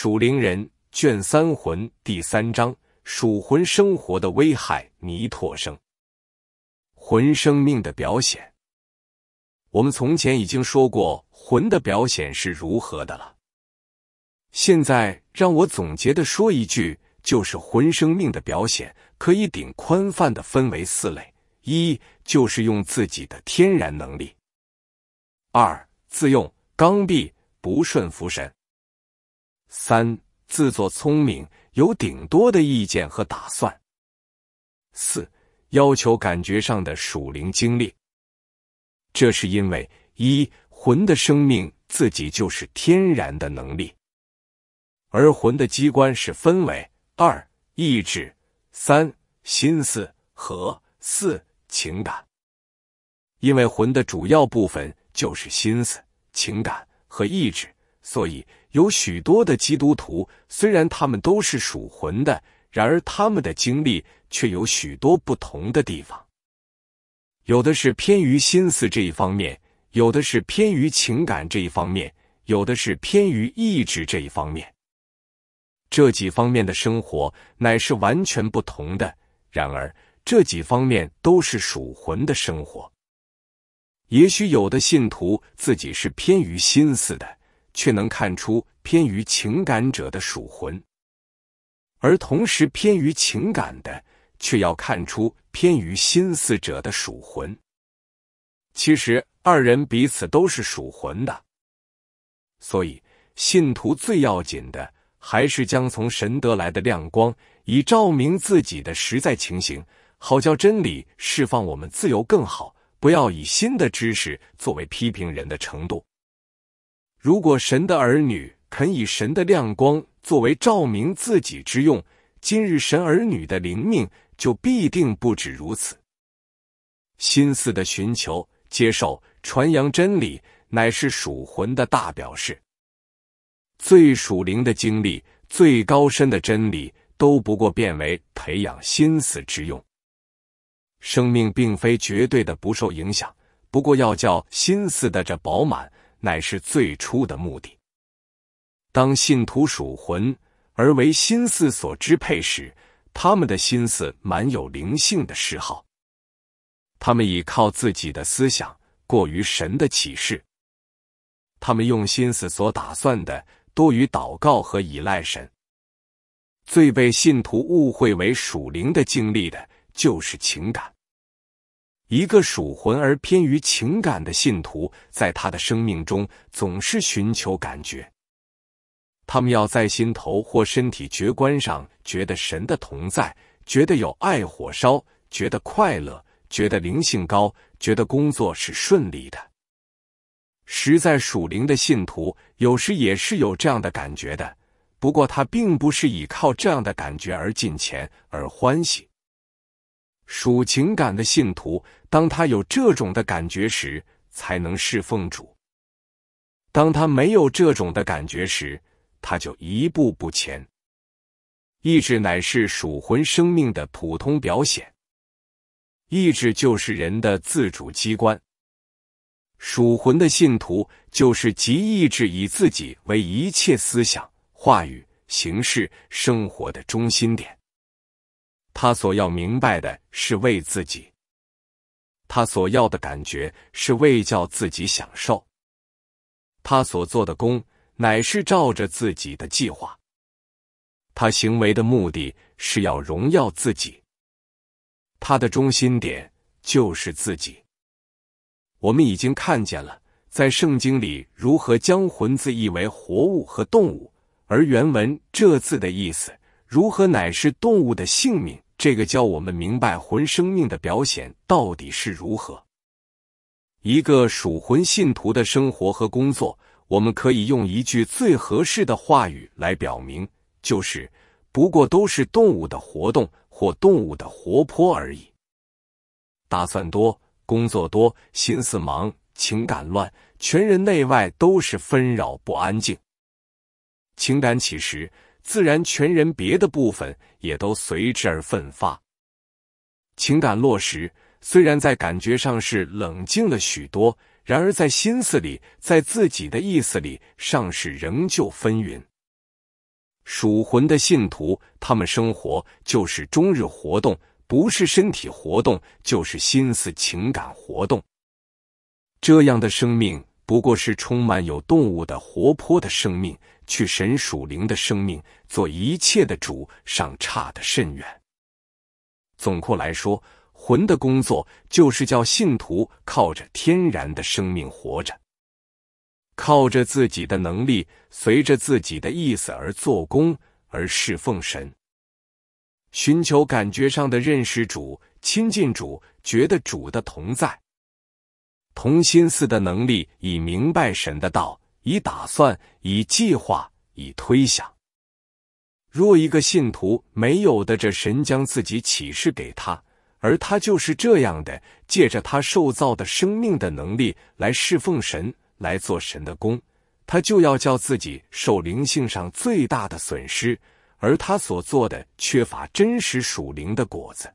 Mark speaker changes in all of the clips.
Speaker 1: 《属灵人》卷三魂第三章：属魂生活的危害。弥陀生魂生命的表显。我们从前已经说过魂的表显是如何的了。现在让我总结的说一句，就是魂生命的表显可以顶宽泛的分为四类：一就是用自己的天然能力；二自用刚愎不顺服神。三自作聪明，有顶多的意见和打算。四要求感觉上的属灵经历，这是因为一魂的生命自己就是天然的能力，而魂的机关是分为二意志、三心思和四情感。因为魂的主要部分就是心思、情感和意志。所以，有许多的基督徒，虽然他们都是属魂的，然而他们的经历却有许多不同的地方。有的是偏于心思这一方面，有的是偏于情感这一方面，有的是偏于意志这一方面。这几方面的生活乃是完全不同的。然而，这几方面都是属魂的生活。也许有的信徒自己是偏于心思的。却能看出偏于情感者的属魂，而同时偏于情感的，却要看出偏于心思者的属魂。其实二人彼此都是属魂的，所以信徒最要紧的，还是将从神得来的亮光，以照明自己的实在情形，好叫真理释放我们自由更好。不要以新的知识作为批评人的程度。如果神的儿女肯以神的亮光作为照明自己之用，今日神儿女的灵命就必定不止如此。心思的寻求、接受、传扬真理，乃是属魂的大表示。最属灵的经历、最高深的真理，都不过变为培养心思之用。生命并非绝对的不受影响，不过要叫心思的这饱满。乃是最初的目的。当信徒属魂而为心思所支配时，他们的心思满有灵性的嗜好；他们倚靠自己的思想，过于神的启示；他们用心思所打算的，多于祷告和依赖神。最被信徒误会为属灵的经历的，就是情感。一个属魂而偏于情感的信徒，在他的生命中总是寻求感觉。他们要在心头或身体觉观上觉得神的同在，觉得有爱火烧，觉得快乐，觉得灵性高，觉得工作是顺利的。实在属灵的信徒有时也是有这样的感觉的，不过他并不是依靠这样的感觉而进前而欢喜。属情感的信徒，当他有这种的感觉时，才能侍奉主；当他没有这种的感觉时，他就一步不前。意志乃是属魂生命的普通表现，意志就是人的自主机关。属魂的信徒就是集意志以自己为一切思想、话语、形式、生活的中心点。他所要明白的是为自己，他所要的感觉是为叫自己享受，他所做的功乃是照着自己的计划，他行为的目的是要荣耀自己，他的中心点就是自己。我们已经看见了，在圣经里如何将“魂”字译为活物和动物，而原文这字的意思如何乃是动物的性命。这个教我们明白魂生命的表显到底是如何。一个属魂信徒的生活和工作，我们可以用一句最合适的话语来表明，就是不过都是动物的活动或动物的活泼而已。打算多，工作多，心思忙，情感乱，全人内外都是纷扰不安静。情感起时。自然，全人别的部分也都随之而奋发。情感落实，虽然在感觉上是冷静了许多，然而在心思里，在自己的意思里，尚是仍旧纷纭。属魂的信徒，他们生活就是终日活动，不是身体活动，就是心思情感活动。这样的生命不过是充满有动物的活泼的生命。去神属灵的生命，做一切的主上差的甚远。总括来说，魂的工作就是叫信徒靠着天然的生命活着，靠着自己的能力，随着自己的意思而做工，而侍奉神，寻求感觉上的认识主、亲近主、觉得主的同在、同心思的能力，以明白神的道。以打算，以计划，以推想。若一个信徒没有的这神将自己启示给他，而他就是这样的借着他受造的生命的能力来侍奉神，来做神的功，他就要叫自己受灵性上最大的损失，而他所做的缺乏真实属灵的果子。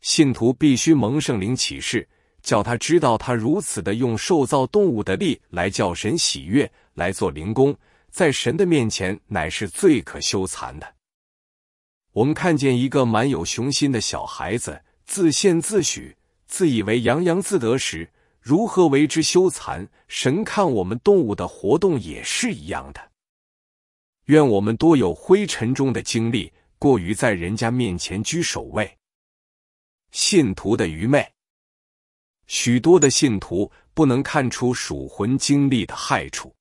Speaker 1: 信徒必须蒙圣灵启示。叫他知道，他如此的用受造动物的力来叫神喜悦，来做灵工，在神的面前乃是最可羞惭的。我们看见一个满有雄心的小孩子，自献自许，自以为洋洋自得时，如何为之羞惭？神看我们动物的活动也是一样的。愿我们多有灰尘中的经历，过于在人家面前居首位。信徒的愚昧。许多的信徒不能看出属魂经历的害处，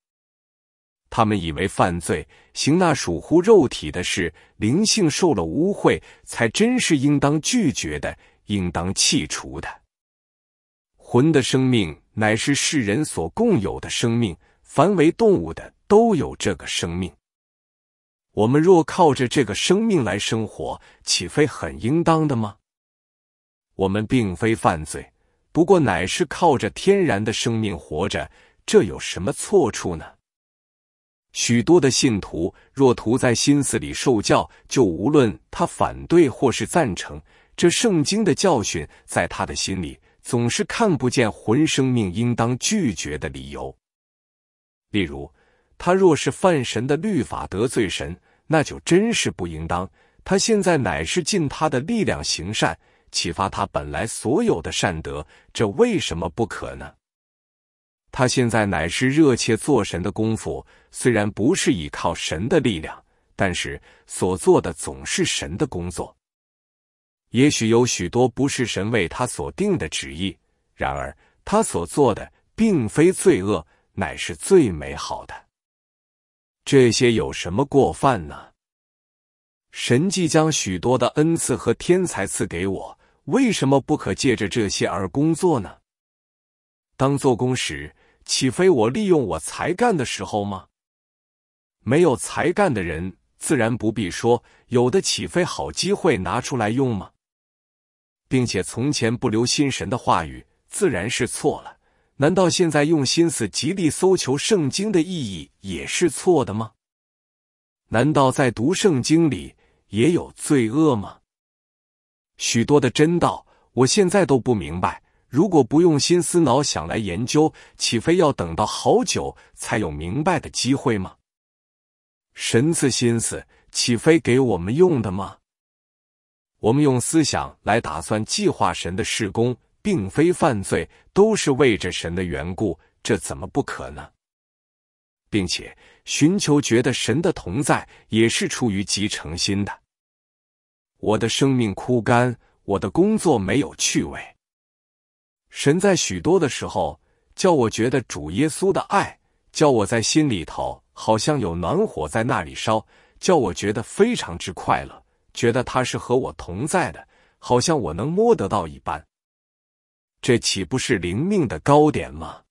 Speaker 1: 他们以为犯罪行那属乎肉体的事，灵性受了污秽，才真是应当拒绝的，应当弃除的。魂的生命乃是世人所共有的生命，凡为动物的都有这个生命。我们若靠着这个生命来生活，岂非很应当的吗？我们并非犯罪。不过，乃是靠着天然的生命活着，这有什么错处呢？许多的信徒，若徒在心思里受教，就无论他反对或是赞成这圣经的教训，在他的心里总是看不见魂生命应当拒绝的理由。例如，他若是犯神的律法得罪神，那就真是不应当。他现在乃是尽他的力量行善。启发他本来所有的善德，这为什么不可呢？他现在乃是热切做神的功夫，虽然不是依靠神的力量，但是所做的总是神的工作。也许有许多不是神为他所定的旨意，然而他所做的并非罪恶，乃是最美好的。这些有什么过犯呢？神既将许多的恩赐和天才赐给我。为什么不可借着这些而工作呢？当做工时，岂非我利用我才干的时候吗？没有才干的人，自然不必说，有的岂非好机会拿出来用吗？并且从前不留心神的话语，自然是错了。难道现在用心思极力搜求圣经的意义，也是错的吗？难道在读圣经里也有罪恶吗？许多的真道，我现在都不明白。如果不用心思脑想来研究，岂非要等到好久才有明白的机会吗？神赐心思，岂非给我们用的吗？我们用思想来打算计划神的事工，并非犯罪，都是为着神的缘故，这怎么不可呢？并且寻求觉得神的同在，也是出于极诚心的。我的生命枯干，我的工作没有趣味。神在许多的时候叫我觉得主耶稣的爱，叫我在心里头好像有暖火在那里烧，叫我觉得非常之快乐，觉得他是和我同在的，好像我能摸得到一般。这岂不是灵命的高点吗？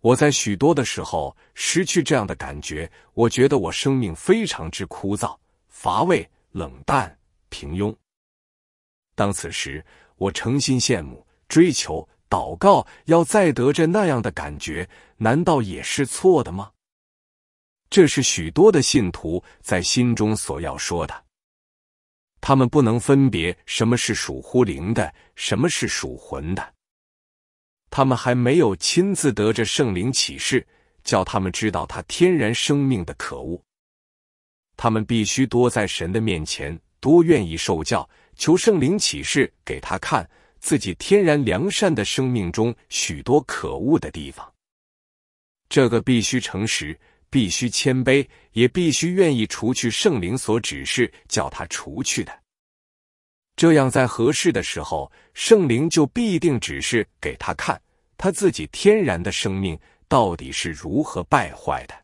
Speaker 1: 我在许多的时候失去这样的感觉，我觉得我生命非常之枯燥、乏味、冷淡。平庸。当此时，我诚心羡慕、追求、祷告，要再得着那样的感觉，难道也是错的吗？这是许多的信徒在心中所要说的。他们不能分别什么是属乎灵的，什么是属魂的。他们还没有亲自得着圣灵启示，叫他们知道他天然生命的可恶。他们必须多在神的面前。多愿意受教，求圣灵启示给他看自己天然良善的生命中许多可恶的地方。这个必须诚实，必须谦卑，也必须愿意除去圣灵所指示叫他除去的。这样，在合适的时候，圣灵就必定指示给他看他自己天然的生命到底是如何败坏的。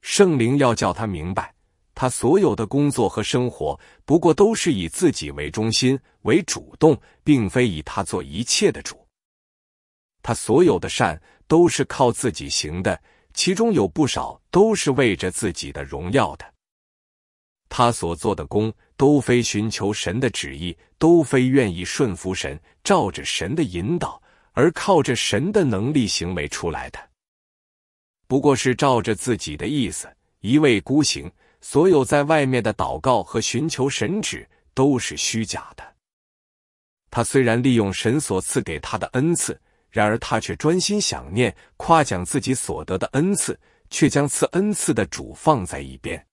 Speaker 1: 圣灵要叫他明白。他所有的工作和生活，不过都是以自己为中心为主动，并非以他做一切的主。他所有的善都是靠自己行的，其中有不少都是为着自己的荣耀的。他所做的功，都非寻求神的旨意，都非愿意顺服神，照着神的引导，而靠着神的能力行为出来的，不过是照着自己的意思，一味孤行。所有在外面的祷告和寻求神旨都是虚假的。他虽然利用神所赐给他的恩赐，然而他却专心想念、夸奖自己所得的恩赐，却将赐恩赐的主放在一边。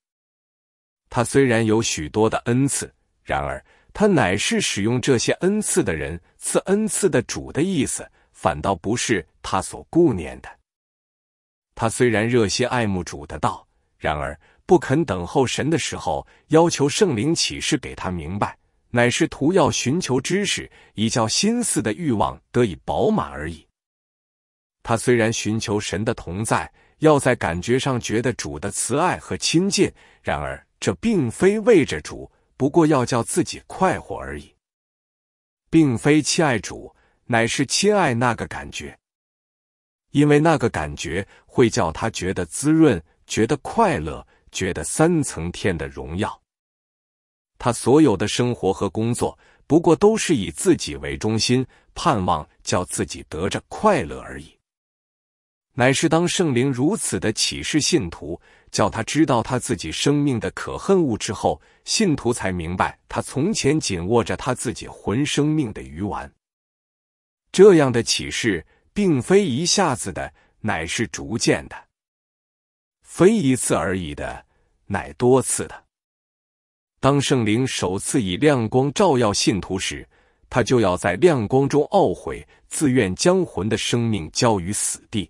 Speaker 1: 他虽然有许多的恩赐，然而他乃是使用这些恩赐的人，赐恩赐的主的意思反倒不是他所顾念的。他虽然热心爱慕主的道，然而。不肯等候神的时候，要求圣灵启示给他明白，乃是图要寻求知识，以叫心思的欲望得以饱满而已。他虽然寻求神的同在，要在感觉上觉得主的慈爱和亲近，然而这并非为着主，不过要叫自己快活而已，并非亲爱主，乃是亲爱那个感觉，因为那个感觉会叫他觉得滋润，觉得快乐。觉得三层天的荣耀，他所有的生活和工作，不过都是以自己为中心，盼望叫自己得着快乐而已。乃是当圣灵如此的启示信徒，叫他知道他自己生命的可恨物之后，信徒才明白他从前紧握着他自己魂生命的鱼丸。这样的启示，并非一下子的，乃是逐渐的，非一次而已的。乃多次的。当圣灵首次以亮光照耀信徒时，他就要在亮光中懊悔，自愿将魂的生命交于死地。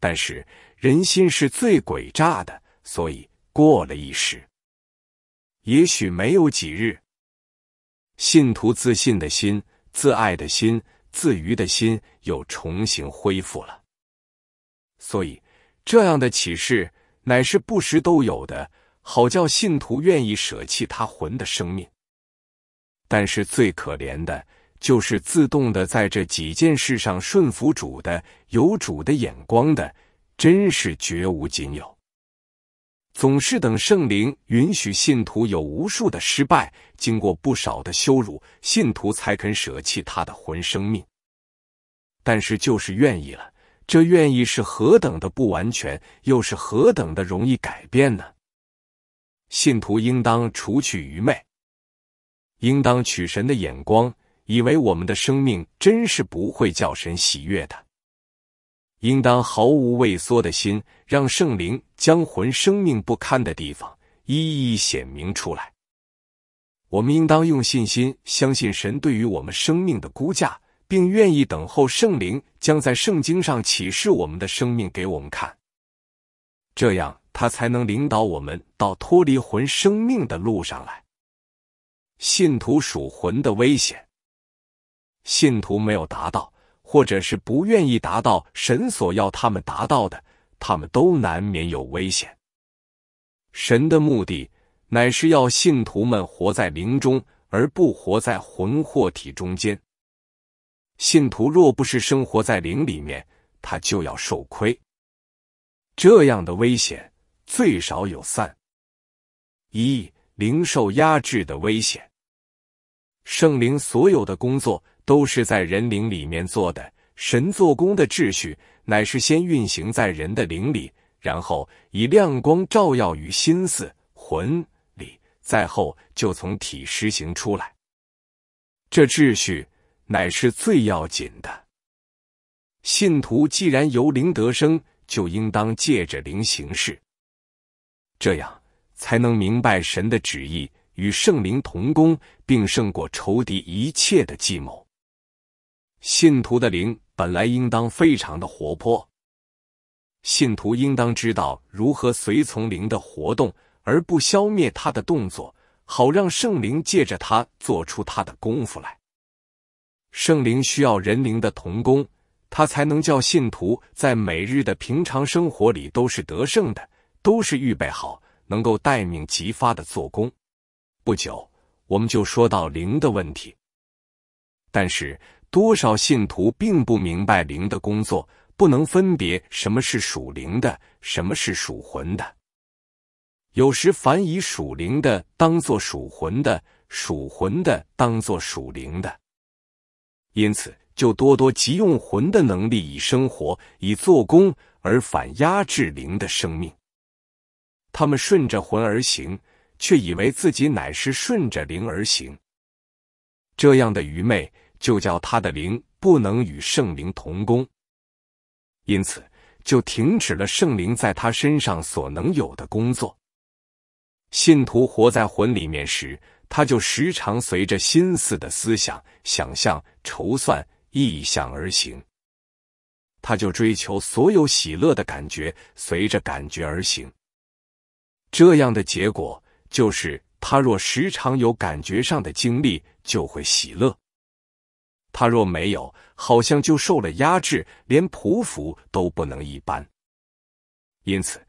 Speaker 1: 但是人心是最诡诈的，所以过了一时，也许没有几日，信徒自信的心、自爱的心、自愚的心又重新恢复了。所以这样的启示。乃是不时都有的，好叫信徒愿意舍弃他魂的生命。但是最可怜的，就是自动的在这几件事上顺服主的、有主的眼光的，真是绝无仅有。总是等圣灵允许信徒有无数的失败，经过不少的羞辱，信徒才肯舍弃他的魂生命。但是就是愿意了。这愿意是何等的不完全，又是何等的容易改变呢？信徒应当除去愚昧，应当取神的眼光，以为我们的生命真是不会叫神喜悦的；应当毫无畏缩的心，让圣灵将魂生命不堪的地方一一显明出来。我们应当用信心相信神对于我们生命的估价。并愿意等候圣灵将在圣经上启示我们的生命给我们看，这样他才能领导我们到脱离魂生命的路上来。信徒属魂的危险，信徒没有达到，或者是不愿意达到神所要他们达到的，他们都难免有危险。神的目的乃是要信徒们活在灵中，而不活在魂或体中间。信徒若不是生活在灵里面，他就要受亏。这样的危险最少有三：一、灵受压制的危险；圣灵所有的工作都是在人灵里面做的。神做工的秩序乃是先运行在人的灵里，然后以亮光照耀于心思魂里，再后就从体实行出来。这秩序。乃是最要紧的。信徒既然由灵得生，就应当借着灵行事，这样才能明白神的旨意，与圣灵同工，并胜过仇敌一切的计谋。信徒的灵本来应当非常的活泼，信徒应当知道如何随从灵的活动，而不消灭他的动作，好让圣灵借着他做出他的功夫来。圣灵需要人灵的同工，他才能叫信徒在每日的平常生活里都是得胜的，都是预备好能够待命即发的做工。不久，我们就说到灵的问题。但是，多少信徒并不明白灵的工作，不能分别什么是属灵的，什么是属魂的。有时，反以属灵的当做属魂的，属魂的当做属灵的。因此，就多多急用魂的能力以生活、以做工，而反压制灵的生命。他们顺着魂而行，却以为自己乃是顺着灵而行。这样的愚昧，就叫他的灵不能与圣灵同工。因此，就停止了圣灵在他身上所能有的工作。信徒活在魂里面时。他就时常随着心思的思想、想象、筹算、意向而行；他就追求所有喜乐的感觉，随着感觉而行。这样的结果就是，他若时常有感觉上的经历，就会喜乐；他若没有，好像就受了压制，连匍匐都不能一般。因此。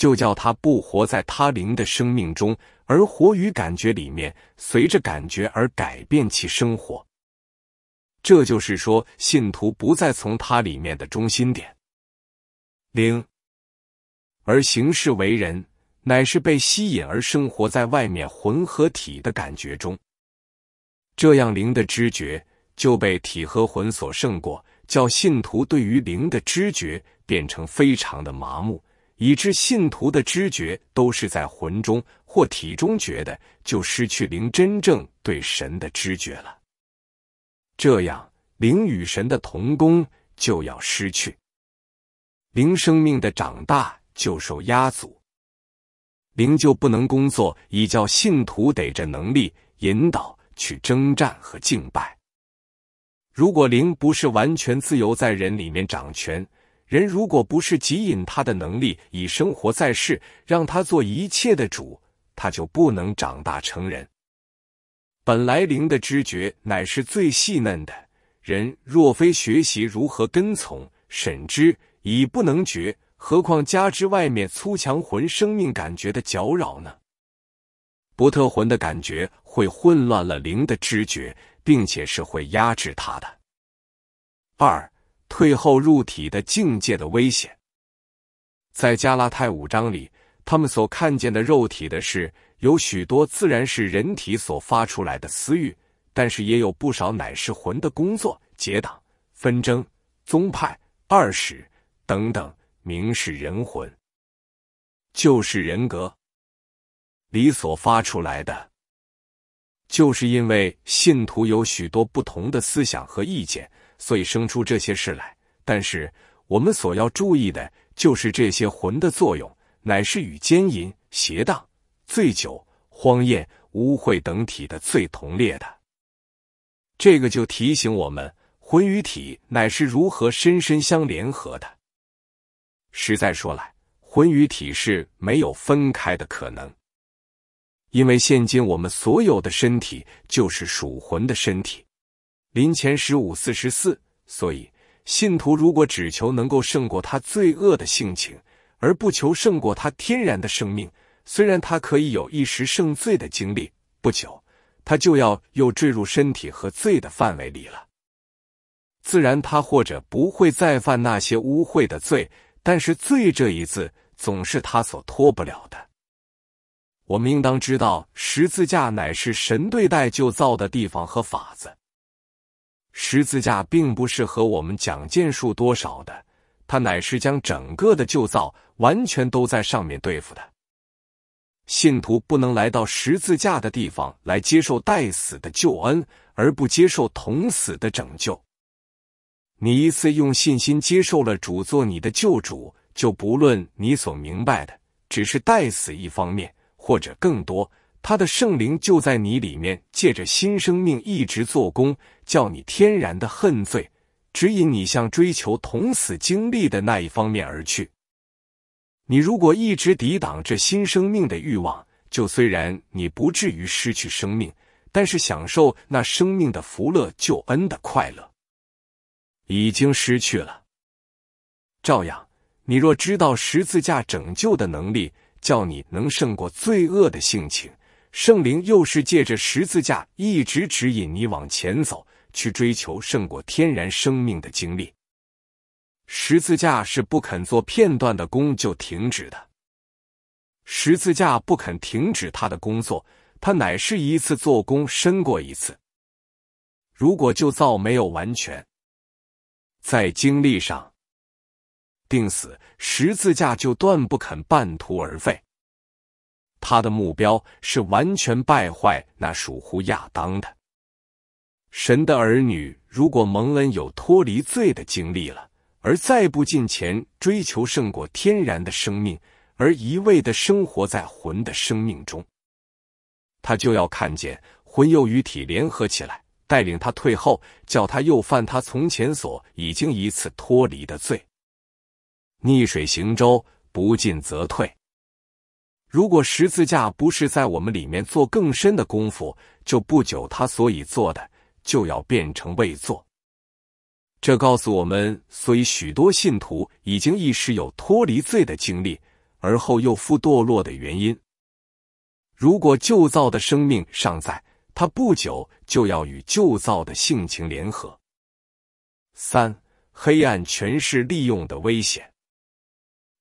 Speaker 1: 就叫他不活在他灵的生命中，而活于感觉里面，随着感觉而改变其生活。这就是说，信徒不再从他里面的中心点灵，而行事为人，乃是被吸引而生活在外面魂和体的感觉中。这样，灵的知觉就被体和魂所胜过，叫信徒对于灵的知觉变成非常的麻木。以致信徒的知觉都是在魂中或体中觉的，就失去灵真正对神的知觉了。这样，灵与神的同工就要失去，灵生命的长大就受压阻，灵就不能工作，以叫信徒得着能力引导去征战和敬拜。如果灵不是完全自由在人里面掌权，人如果不是极引他的能力以生活在世，让他做一切的主，他就不能长大成人。本来灵的知觉乃是最细嫩的，人若非学习如何跟从、审知，已不能觉，何况加之外面粗强魂生命感觉的搅扰呢？不特魂的感觉会混乱了灵的知觉，并且是会压制他的。二。退后入体的境界的危险，在加拉泰五章里，他们所看见的肉体的事，有许多自然是人体所发出来的私欲，但是也有不少乃是魂的工作、结党、纷争、宗派、二使等等，名是人魂，就是人格里所发出来的，就是因为信徒有许多不同的思想和意见。所以生出这些事来，但是我们所要注意的，就是这些魂的作用，乃是与奸淫、邪荡、醉酒、荒宴、污秽等体的最同列的。这个就提醒我们，魂与体乃是如何深深相联合的。实在说来，魂与体是没有分开的可能，因为现今我们所有的身体，就是属魂的身体。临前十五四十四，所以信徒如果只求能够胜过他罪恶的性情，而不求胜过他天然的生命，虽然他可以有一时胜罪的经历，不久他就要又坠入身体和罪的范围里了。自然，他或者不会再犯那些污秽的罪，但是“罪”这一字总是他所脱不了的。我们应当知道，十字架乃是神对待旧造的地方和法子。十字架并不是和我们讲件数多少的，它乃是将整个的旧造完全都在上面对付的。信徒不能来到十字架的地方来接受待死的救恩，而不接受同死的拯救。你一次用信心接受了主做你的救主，就不论你所明白的只是待死一方面，或者更多，他的圣灵就在你里面，借着新生命一直做工。叫你天然的恨罪，指引你向追求同死经历的那一方面而去。你如果一直抵挡这新生命的欲望，就虽然你不至于失去生命，但是享受那生命的福乐救恩的快乐已经失去了。照样，你若知道十字架拯救的能力，叫你能胜过罪恶的性情，圣灵又是借着十字架一直指引你往前走。去追求胜过天然生命的经历。十字架是不肯做片段的工就停止的。十字架不肯停止他的工作，他乃是一次做工深过一次。如果就造没有完全，在经历上定死，十字架就断不肯半途而废。他的目标是完全败坏那属乎亚当的。神的儿女，如果蒙恩有脱离罪的经历了，而再不进前追求胜过天然的生命，而一味的生活在魂的生命中，他就要看见魂又与体联合起来，带领他退后，叫他又犯他从前所已经一次脱离的罪。逆水行舟，不进则退。如果十字架不是在我们里面做更深的功夫，就不久他所以做的。就要变成未做，这告诉我们，所以许多信徒已经一时有脱离罪的经历，而后又复堕落的原因。如果旧造的生命尚在，他不久就要与旧造的性情联合。三、黑暗权势利用的危险。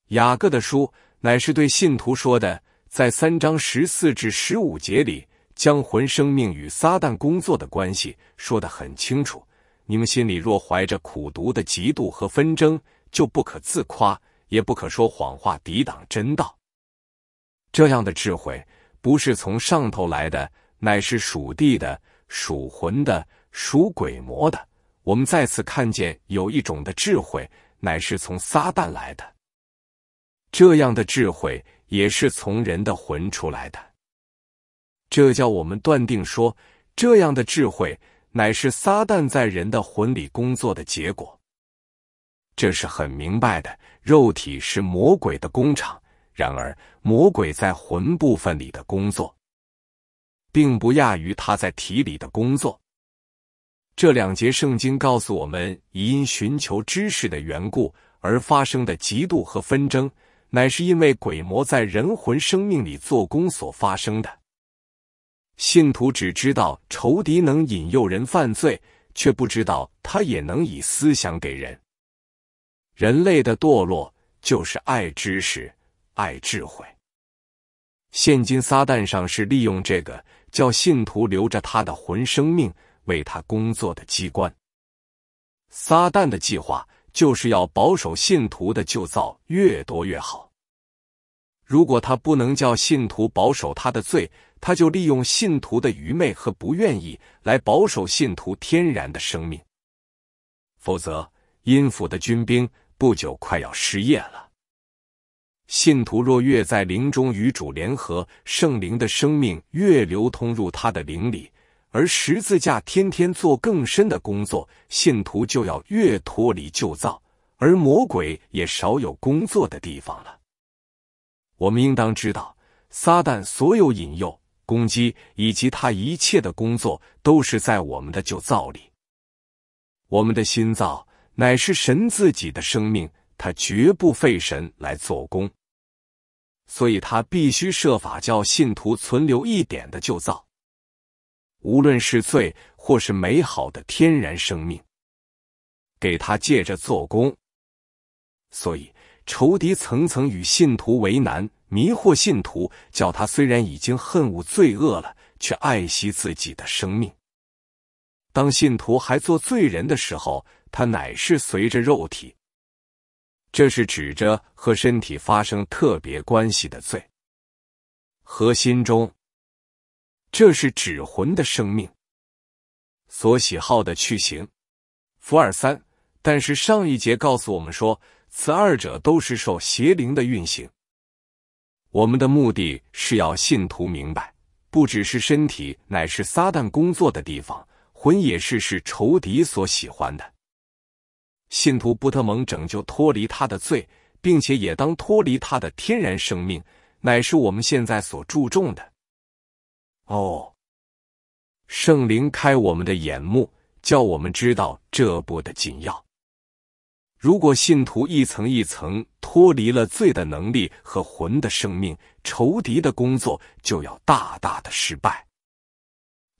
Speaker 1: 雅各的书乃是对信徒说的，在三章十四至十五节里。将魂、生命与撒旦工作的关系说得很清楚。你们心里若怀着苦毒的嫉妒和纷争，就不可自夸，也不可说谎话抵挡真道。这样的智慧不是从上头来的，乃是属地的、属魂的、属鬼魔的。我们再次看见有一种的智慧乃是从撒旦来的，这样的智慧也是从人的魂出来的。这叫我们断定说，这样的智慧乃是撒旦在人的魂里工作的结果。这是很明白的，肉体是魔鬼的工厂；然而，魔鬼在魂部分里的工作，并不亚于他在体里的工作。这两节圣经告诉我们，因寻求知识的缘故而发生的嫉妒和纷争，乃是因为鬼魔在人魂生命里做工所发生的。信徒只知道仇敌能引诱人犯罪，却不知道他也能以思想给人。人类的堕落就是爱知识、爱智慧。现今撒旦上是利用这个，叫信徒留着他的魂生命，为他工作的机关。撒旦的计划就是要保守信徒的旧造，越多越好。如果他不能叫信徒保守他的罪。他就利用信徒的愚昧和不愿意来保守信徒天然的生命，否则阴府的军兵不久快要失业了。信徒若越在灵中与主联合，圣灵的生命越流通入他的灵里，而十字架天天做更深的工作，信徒就要越脱离旧造，而魔鬼也少有工作的地方了。我们应当知道，撒旦所有引诱。攻击以及他一切的工作都是在我们的旧造里，我们的心造乃是神自己的生命，他绝不费神来做工，所以他必须设法叫信徒存留一点的旧造，无论是罪或是美好的天然生命，给他借着做工。所以仇敌层层与信徒为难。迷惑信徒，叫他虽然已经恨恶罪恶了，却爱惜自己的生命。当信徒还做罪人的时候，他乃是随着肉体，这是指着和身体发生特别关系的罪。和心中，这是指魂的生命所喜好的去行。福二三。但是上一节告诉我们说，此二者都是受邪灵的运行。我们的目的是要信徒明白，不只是身体乃是撒旦工作的地方，魂也是是仇敌所喜欢的。信徒不特蒙拯救脱离他的罪，并且也当脱离他的天然生命，乃是我们现在所注重的。哦，圣灵开我们的眼目，叫我们知道这步的紧要。如果信徒一层一层脱离了罪的能力和魂的生命，仇敌的工作就要大大的失败。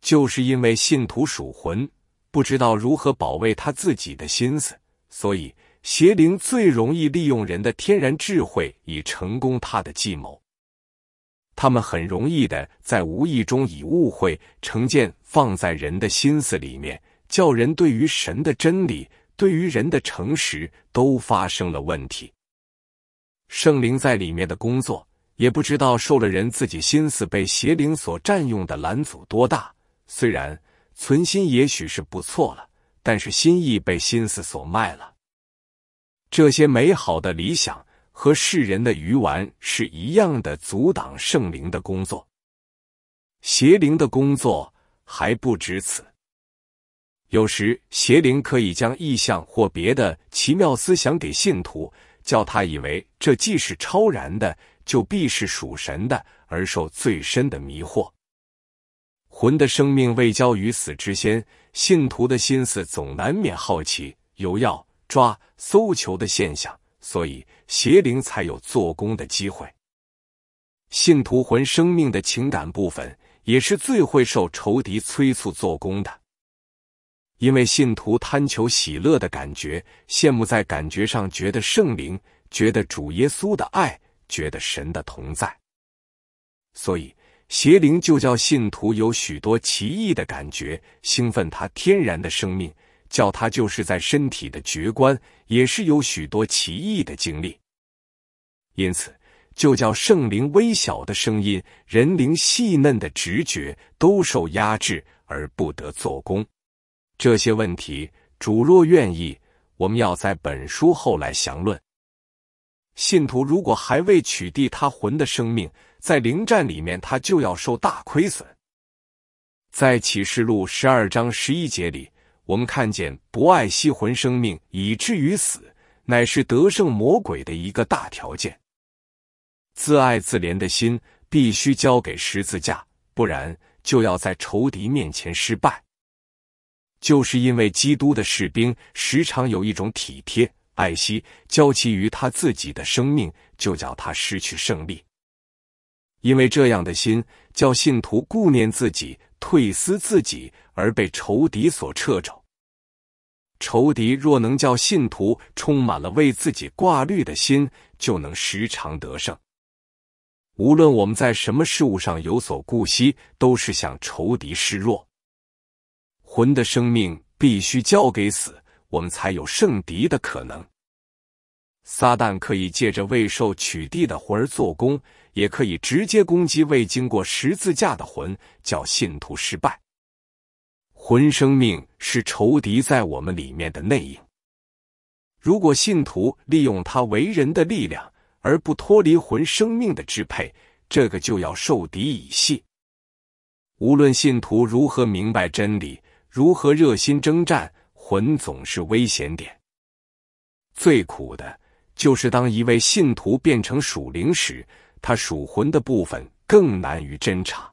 Speaker 1: 就是因为信徒属魂，不知道如何保卫他自己的心思，所以邪灵最容易利用人的天然智慧以成功他的计谋。他们很容易的在无意中以误会、成见放在人的心思里面，叫人对于神的真理。对于人的诚实都发生了问题，圣灵在里面的工作也不知道受了人自己心思被邪灵所占用的拦阻多大。虽然存心也许是不错了，但是心意被心思所卖了。这些美好的理想和世人的鱼丸是一样的，阻挡圣灵的工作，邪灵的工作还不止此。有时邪灵可以将意象或别的奇妙思想给信徒，叫他以为这既是超然的，就必是属神的，而受最深的迷惑。魂的生命未交于死之先，信徒的心思总难免好奇、有要抓、搜求的现象，所以邪灵才有做工的机会。信徒魂生命的情感部分，也是最会受仇敌催促做工的。因为信徒贪求喜乐的感觉，羡慕在感觉上觉得圣灵，觉得主耶稣的爱，觉得神的同在，所以邪灵就叫信徒有许多奇异的感觉，兴奋他天然的生命，叫他就是在身体的觉观，也是有许多奇异的经历。因此，就叫圣灵微小的声音，人灵细嫩的直觉都受压制而不得做工。这些问题，主若愿意，我们要在本书后来详论。信徒如果还未取缔他魂的生命，在灵战里面，他就要受大亏损。在启示录十二章十一节里，我们看见不爱吸魂生命以至于死，乃是得胜魔鬼的一个大条件。自爱自怜的心必须交给十字架，不然就要在仇敌面前失败。就是因为基督的士兵时常有一种体贴、爱惜、交集于他自己的生命，就叫他失去胜利。因为这样的心，叫信徒顾念自己、退思自己，而被仇敌所掣肘。仇敌若能叫信徒充满了为自己挂虑的心，就能时常得胜。无论我们在什么事物上有所顾惜，都是向仇敌示弱。魂的生命必须交给死，我们才有胜敌的可能。撒旦可以借着未受取缔的魂做工，也可以直接攻击未经过十字架的魂，叫信徒失败。魂生命是仇敌在我们里面的内应。如果信徒利用他为人的力量而不脱离魂生命的支配，这个就要受敌以系。无论信徒如何明白真理。如何热心征战？魂总是危险点，最苦的就是当一位信徒变成属灵时，他属魂的部分更难于侦查。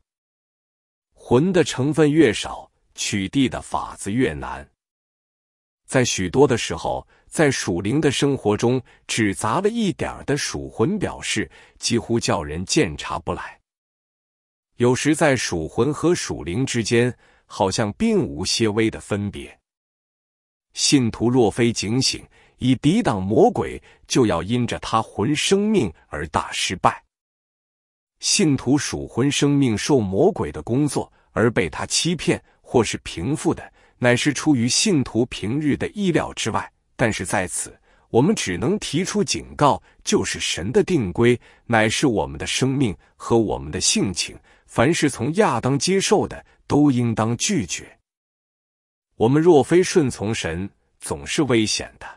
Speaker 1: 魂的成分越少，取缔的法子越难。在许多的时候，在属灵的生活中，只砸了一点的属魂，表示几乎叫人见察不来。有时在属魂和属灵之间。好像并无些微的分别。信徒若非警醒以抵挡魔鬼，就要因着他魂生命而大失败。信徒属魂生命受魔鬼的工作而被他欺骗，或是平复的，乃是出于信徒平日的意料之外。但是在此，我们只能提出警告：就是神的定规，乃是我们的生命和我们的性情，凡是从亚当接受的。都应当拒绝。我们若非顺从神，总是危险的。